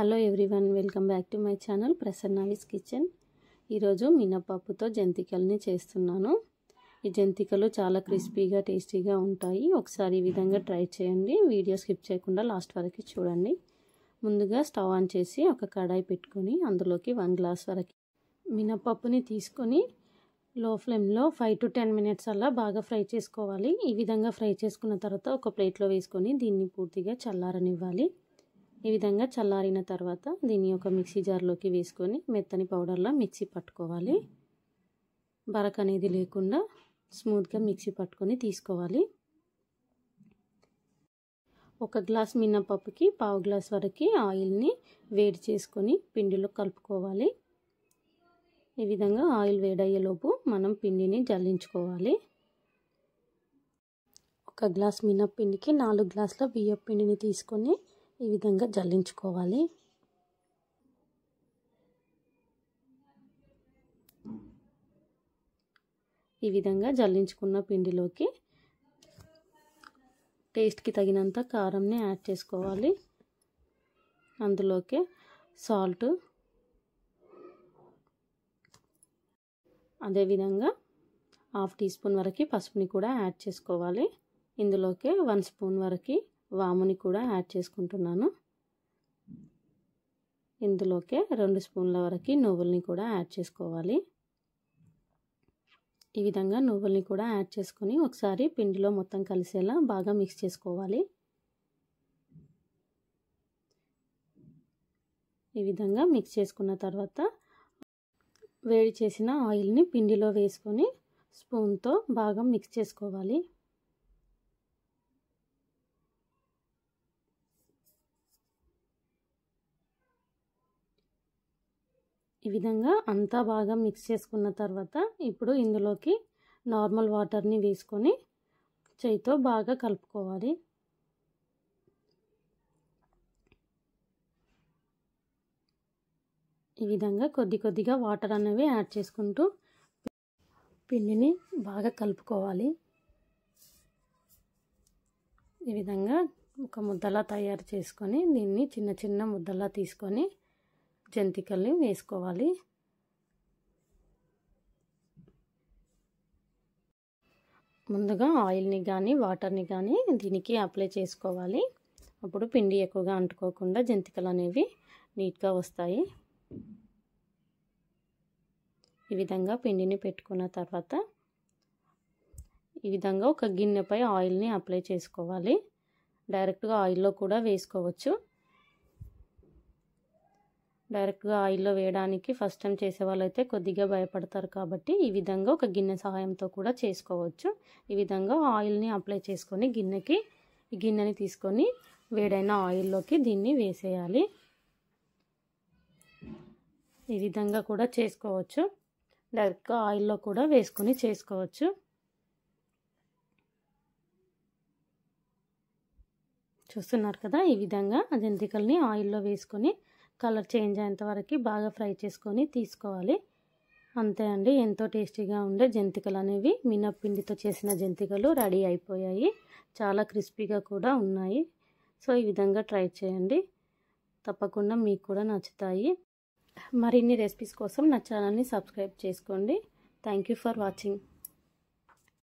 hello everyone welcome back to my channel Prasanna's kitchen ఈరోజు మినపప్పుతో జంతికల్ని చేస్తున్నాను ఈ జంతికలు చాలా క్రిస్పీగా టేస్టీగా ఉంటాయి ఒకసారి ఈ విధంగా ట్రై చేయండి వీడియో స్కిప్ చేయకుండా లాస్ట్ వరకు చూడండి ముందుగా స్టవ్ ఆన్ చేసి ఒక కడాయి పెట్టుకొని అందులోకి వన్ గ్లాస్ వరకు మినపప్పుని తీసుకొని లో ఫ్లేమ్లో ఫైవ్ టు టెన్ మినిట్స్ అలా బాగా ఫ్రై చేసుకోవాలి ఈ విధంగా ఫ్రై చేసుకున్న తర్వాత ఒక ప్లేట్లో వేసుకొని దీన్ని పూర్తిగా చల్లారనివ్వాలి ఈ విధంగా చల్లారిన తర్వాత దీన్ని ఒక మిక్సీ జార్లోకి వేసుకొని మెత్తని పౌడర్లో మిక్సీ పట్టుకోవాలి బరక్ అనేది లేకుండా స్మూత్గా మిక్సీ పట్టుకొని తీసుకోవాలి ఒక గ్లాస్ మినపప్పుకి పావు గ్లాస్ వరకు ఆయిల్ని వేడి చేసుకొని పిండిలో కలుపుకోవాలి ఈ విధంగా ఆయిల్ వేడయ్యేలోపు మనం పిండిని జల్లించుకోవాలి ఒక గ్లాస్ మినప్పిండికి నాలుగు గ్లాసుల బియ్యపిండిని తీసుకొని ఈ విధంగా జల్లించుకోవాలి ఈ విధంగా జల్లించుకున్న పిండిలోకి టేస్ట్కి తగినంత కారంని యాడ్ చేసుకోవాలి అందులోకి సాల్ట్ అదేవిధంగా హాఫ్ టీ స్పూన్ వరకు పసుపుని కూడా యాడ్ చేసుకోవాలి ఇందులోకి వన్ స్పూన్ వరకు వాముని కూడా యాడ్ చేసుకుంటున్నాను ఇందులోకే రెండు స్పూన్ల వరకు నువ్వుల్ని కూడా యాడ్ చేసుకోవాలి ఈ విధంగా నువ్వుల్ని కూడా యాడ్ చేసుకొని ఒకసారి పిండిలో మొత్తం కలిసేలా బాగా మిక్స్ చేసుకోవాలి ఈ విధంగా మిక్స్ చేసుకున్న తర్వాత వేడి చేసిన ఆయిల్ని పిండిలో వేసుకొని స్పూన్తో బాగా మిక్స్ చేసుకోవాలి ఈ విధంగా అంతా బాగా మిక్స్ చేసుకున్న తర్వాత ఇప్పుడు ఇందులోకి నార్మల్ వాటర్ని వేసుకొని చేయితో బాగా కలుపుకోవాలి ఈ విధంగా కొద్ది కొద్దిగా వాటర్ అనేవి యాడ్ చేసుకుంటూ పిండిని బాగా కలుపుకోవాలి ఈ విధంగా ఒక ముద్దలా తయారు చేసుకొని దీన్ని చిన్న చిన్న ముద్దలా తీసుకొని జంతికల్ని వేసుకోవాలి ముందుగా ఆయిల్ని కానీ వాటర్ని కానీ దీనికి అప్లై చేసుకోవాలి అప్పుడు పిండి ఎక్కువగా అంటుకోకుండా జంతికలు అనేవి నీట్గా వస్తాయి ఈ విధంగా పిండిని పెట్టుకున్న తర్వాత ఈ విధంగా ఒక గిన్నెపై ఆయిల్ని అప్లై చేసుకోవాలి డైరెక్ట్గా ఆయిల్లో కూడా వేసుకోవచ్చు డైరెక్ట్గా ఆయిల్లో వేయడానికి ఫస్ట్ టైం చేసే అయితే కొద్దిగా భయపడతారు కాబట్టి ఈ విధంగా ఒక గిన్నె సహాయంతో కూడా చేసుకోవచ్చు ఈ విధంగా ఆయిల్ని అప్లై చేసుకొని గిన్నెకి ఈ గిన్నెని తీసుకొని వేడైన ఆయిల్లోకి దీన్ని వేసేయాలి ఈ విధంగా కూడా చేసుకోవచ్చు డైరెక్ట్గా ఆయిల్లో కూడా వేసుకొని చేసుకోవచ్చు చూస్తున్నారు కదా ఈ విధంగా జంతికల్ని ఆయిల్లో వేసుకొని కలర్ చేంజ్ అయ్యేంత వరకు బాగా ఫ్రై చేసుకొని తీసుకోవాలి అంతే అండి ఎంతో టేస్టీగా ఉండే జంతికలు అనేవి మినప్పిండితో చేసిన జంతికలు రెడీ అయిపోయాయి చాలా క్రిస్పీగా కూడా ఉన్నాయి సో ఈ విధంగా ట్రై చేయండి తప్పకుండా మీకు కూడా నచ్చుతాయి మరిన్ని రెసిపీస్ కోసం నా ఛానల్ని సబ్స్క్రైబ్ చేసుకోండి థ్యాంక్ ఫర్ వాచింగ్